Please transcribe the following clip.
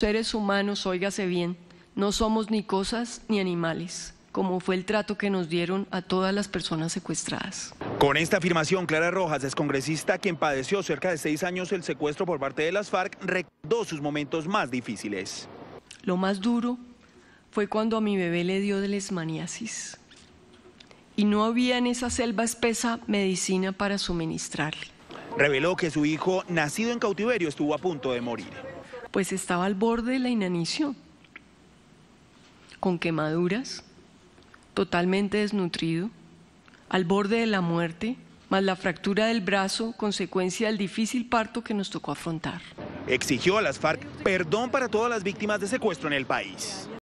seres humanos, óigase bien, no somos ni cosas ni animales, como fue el trato que nos dieron a todas las personas secuestradas. Con esta afirmación, Clara Rojas, congresista quien padeció cerca de seis años el secuestro por parte de las FARC, recordó sus momentos más difíciles. Lo más duro fue cuando a mi bebé le dio de lesmaniasis y no había en esa selva espesa medicina para suministrarle. Reveló que su hijo, nacido en cautiverio, estuvo a punto de morir pues estaba al borde de la inanición, con quemaduras, totalmente desnutrido, al borde de la muerte, más la fractura del brazo, consecuencia del difícil parto que nos tocó afrontar. Exigió a las FARC perdón para todas las víctimas de secuestro en el país.